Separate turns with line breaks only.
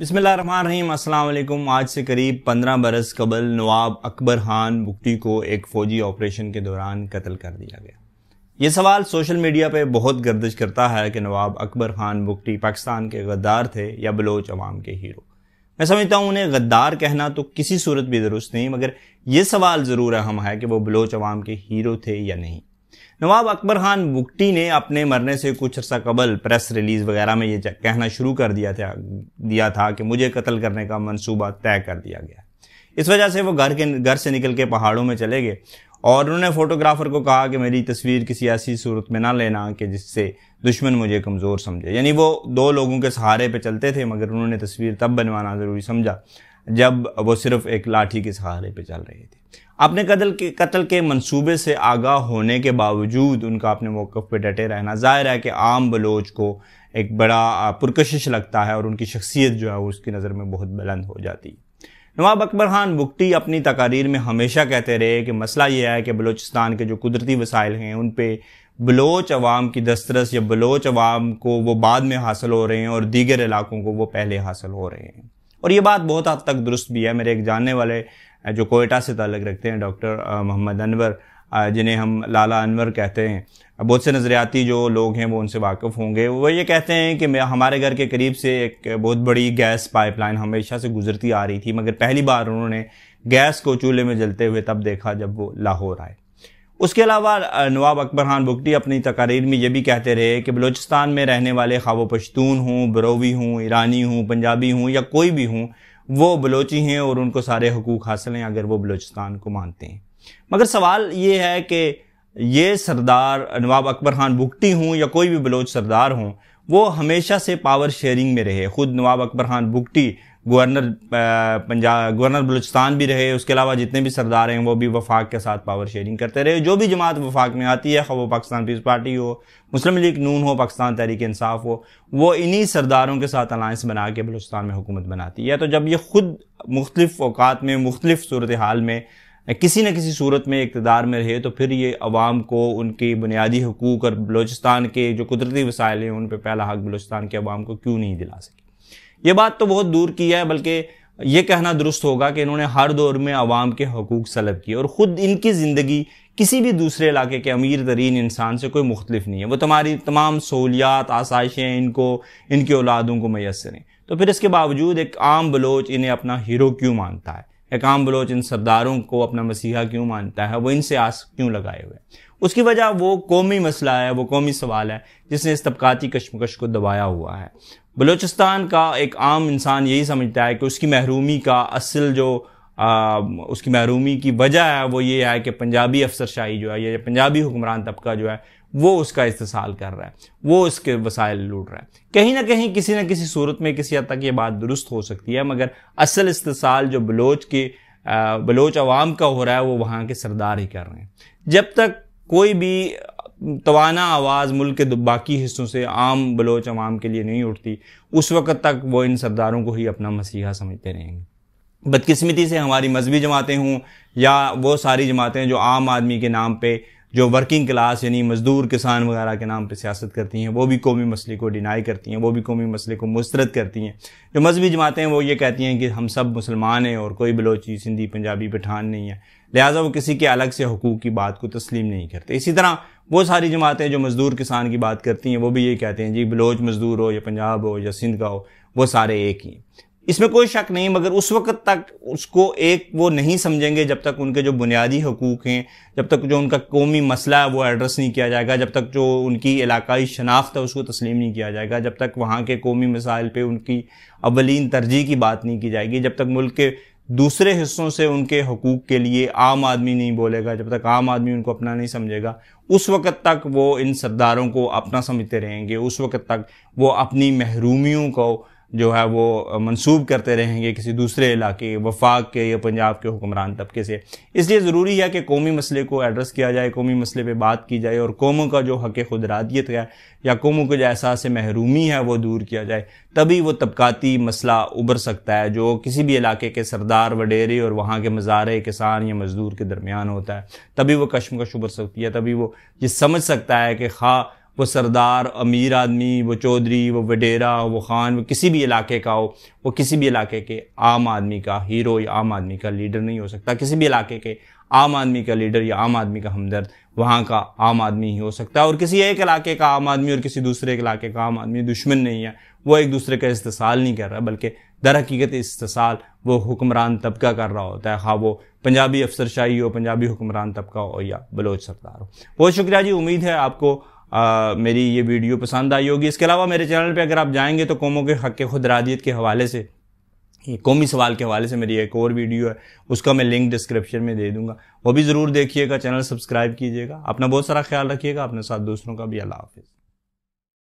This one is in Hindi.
रहीम अस्सलाम आज से करीब पंद्रह बरस कबल नवाब अकबर खान बुगटी को एक फ़ौजी ऑपरेशन के दौरान कत्ल कर दिया गया ये सवाल सोशल मीडिया पे बहुत गर्दिश करता है कि नवाब अकबर खान बुकटी पाकिस्तान के गद्दार थे या बलोच अवाम के हीरो मैं समझता हूँ उन्हें गद्दार कहना तो किसी सूरत भी दुरुस्त नहीं मगर ये सवाल ज़रूर अहम है कि वो बलोच अवाम के हीरो थे या नहीं नवाब अकबर खान बुकटी ने अपने मरने से कुछ अर्सा कबल प्रेस रिलीज वगैरह में ये कहना शुरू कर दिया था दिया था कि मुझे कत्ल करने का मंसूबा तय कर दिया गया इस वजह से वो घर के घर से निकल के पहाड़ों में चले गए और उन्होंने फोटोग्राफर को कहा कि मेरी तस्वीर किसी ऐसी सूरत में ना लेना कि जिससे दुश्मन मुझे कमज़ोर समझे यानी वो दो लोगों के सहारे पे चलते थे मगर उन्होंने तस्वीर तब बनवाना ज़रूरी समझा जब वो सिर्फ़ एक लाठी के सहारे पे चल रहे थे अपने कतल के कत्ल के मंसूबे से आगाह होने के बावजूद उनका अपने मौक़ पर डटे रहना ज़ाहिर है कि आम बलोच को एक बड़ा पुरकशिश लगता है और उनकी शख्सियत जो है उसकी नज़र में बहुत बुलंद हो जाती है नवाब अकबर खान बुकटी अपनी तकारीर में हमेशा कहते रहे कि मसला यह है कि बलोचिस्तान के जो कुदरती वसाइल हैं उन पर बलोच अवाम की दस्तरस या बलोच अवाम को वो बाद में हासिल हो रहे हैं और दीगर इलाकों को वो पहले हासिल हो रहे हैं और ये बात बहुत हद तक दुरुस्त भी है मेरे एक जानने वाले जो कोयटा से ताल्लुक़ रखते हैं डॉक्टर मोहम्मद अनवर जिन्हें हम लाला अनवर कहते हैं बहुत से नज़रियाती जो लोग हैं वो उनसे वाकफ़ होंगे वो ये कहते हैं कि हमारे घर के करीब से एक बहुत बड़ी गैस पाइपलाइन हमेशा से गुजरती आ रही थी मगर पहली बार उन्होंने गैस को चूल्हे में जलते हुए तब देखा जब वो लाहौर आए उसके अलावा नवाब अकबर खान बुगटी अपनी तकारीर में ये भी कहते रहे कि बलूचिस्तान में रहने वाले खाबो पश्तून हों बरोवी हों ईरानी हों पंजाबी हों या कोई भी हों वो बलोची हैं और उनको सारे हकूक हासिल हैं अगर वो बलोचिस्तान को मानते हैं मगर सवाल ये है कि ये सरदार नवाब अकबर खान बुगटी हों या कोई भी बलोच सरदार हों वो हमेशा से पावर शेयरिंग में रहे खुद नवाब अकबर खान बुगटी गवर्नर पंजाब गवर्नर बलूचिस्तान भी रहे उसके अलावा जितने भी सरदार हैं वो भी वफाक के साथ पावर शेयरिंग करते रहे जो भी जमात वफाक में आती है खा पाकिस्तान पीस पार्टी हो मुस्लिम लीग नून हो पाकिस्तान तहरीक इंसाफ हो वो इन्हीं सरदारों के साथ अलायंस बना के बलूचिस्तान में हुकूमत बनाती है तो जब ये खुद मुख्तलिफ अवकात में मुख्तलिफ सूरत हाल में किसी न किसी सूरत में इकतदार में रहे तो फिर ये अवाम को उनके बुनियादी हकूक़ और बलोचिस्तान के जो कुदरती वसायल हैं उन पर पहला हक बलोचिस्तान के अवाम को क्यों नहीं दिला सके ये बात तो बहुत दूर की है बल्कि ये कहना दुरुस्त होगा कि इन्होंने हर दौर में आवाम के हकूक सलब किए और ख़ुद इनकी ज़िंदगी किसी भी दूसरे इलाके के अमीर तरीन इंसान से कोई मुख्तलिफ नहीं है वो तुम्हारी तमाम सहूलियात आसाइशें इनको इनकी औलादों को मैसर हैं तो फिर इसके बावजूद एक आम बलोच इन्हें अपना हीरो क्यों मानता है एकाम बलोच इन सरदारों को अपना मसीहा क्यों मानता है वो इनसे आस क्यों लगाए हुए उसकी वजह वो कौमी मसला है वो कौमी सवाल है जिसने इस तबकाती कश्मकश को दबाया हुआ है बलोचिस्तान का एक आम इंसान यही समझता है कि उसकी महरूमी का असल जो आ, उसकी महरूमी की वजह है वो ये है कि पंजाबी अफसरशाही जो है या पंजाबी हुक्मरान तबका जो है वो उसका इस्तेसाल कर रहा है वो उसके वसायल लूट रहा है कहीं ना कहीं किसी ना किसी सूरत में किसी हद तक ये बात दुरुस्त हो सकती है मगर असल इस्तेसाल जो बलोच के बलोच आवाम का हो रहा है वो वहाँ के सरदार ही कर रहे हैं जब तक कोई भी तोाना आवाज़ मुल्क के बाकी हिस्सों से आम बलोच आवाम के लिए नहीं उठती उस वक़्त तक वो इन सरदारों को ही अपना मसीहा समझते रहेंगे बदकिस्मती से हमारी मजहबी जमातें हों या वो सारी जमातें जो आम आदमी के नाम पर जो वर्किंग क्लास यानी मज़दूर किसान वगैरह के नाम पर सियासत करती हैं वो भी कौमी मसले को डिनाई करती हैं वो भी कौमी मसले को मुस्रद करती हैं जो मजहबी जमातें हैं वो ये कहती हैं कि हम सब मुसलमान हैं और कोई बलोची सिंधी पंजाबी पठान नहीं है लिहाजा वो किसी के अलग से हकूक़ की बात को तस्लीम नहीं करते इसी तरह वो सारी जमातें जो मज़दूर किसान की बात करती हैं वो भी ये कहते हैं जी बलोच मज़दूर हो या पंजाब हो या सिंध का हो वो सारे एक ही हैं इसमें कोई शक नहीं मगर उस वक्त तक उसको एक वो नहीं समझेंगे जब तक उनके जो बुनियादी हकूक़ हैं जब तक जो उनका कौमी मसला है वो एड्रेस नहीं किया जाएगा जब तक जो उनकी इलाकाई शनाख्त है उसको तस्लीम नहीं किया जाएगा जब तक वहाँ के कौमी मसाइल पर उनकी अवलिन तरजीह की बात नहीं की जाएगी जब तक मुल्क के दूसरे हिस्सों से उनके हकूक़ के लिए आम आदमी नहीं बोलेगा जब तक आम आदमी उनको अपना नहीं समझेगा उस वक़्त तक वो इन सरदारों को अपना समझते रहेंगे उस वक़्त तक वो अपनी महरूमियों को जो है वो मंसूब करते रहेंगे किसी दूसरे इलाके वफाक के या पंजाब के हुक्मरान तबके से इसलिए ज़रूरी है कि कौमी मसले को एड्रेस किया जाए कौमी मसले पर बात की जाए और कौमों का जो हक खुदरादियत है या कौमों का जो एहसास महरूमी है वो दूर किया जाए तभी वो तबकाती मसला उभर सकता है जो किसी भी इलाके के सरदार वडेरे और वहाँ के मज़ारे किसान या मज़दूर के दरमियान होता है तभी वो कश्मकश उभर सकती है तभी वो ये समझ सकता है कि खा वो सरदार अमीर आदमी वो चौधरी वो वडेरा वो खान वो किसी भी इलाके का हो वो किसी भी इलाके के आम आदमी का हीरो या आम आदमी का लीडर नहीं हो सकता किसी भी इलाके के आम आदमी का लीडर या आम आदमी का हमदर्द वहाँ का आम आदमी ही हो सकता है और किसी एक इलाके का आम आदमी और किसी दूसरे इलाके का आम आदमी दुश्मन नहीं है वो एक दूसरे का इस्तेसाल नहीं कर रहा बल्कि दर हकीकत इस्तेसाल वो हुक्मरान तबका कर रहा होता है हाँ वो पंजाबी अफसरशाही हो पंजाबी हुक्मरान तबका हो या बलोच सरदार हो बहुत शुक्रिया जी उम्मीद है आपको आ, मेरी ये वीडियो पसंद आई होगी इसके अलावा मेरे चैनल पे अगर आप जाएंगे तो कौमों के हक खुदरादियत के हवाले से कौमी सवाल के हवाले से मेरी एक और वीडियो है उसका मैं लिंक डिस्क्रिप्शन में दे दूंगा वो भी ज़रूर देखिएगा चैनल सब्सक्राइब कीजिएगा अपना बहुत सारा ख्याल रखिएगा अपने साथ दूसरों का भी अल्लाह हाफिज़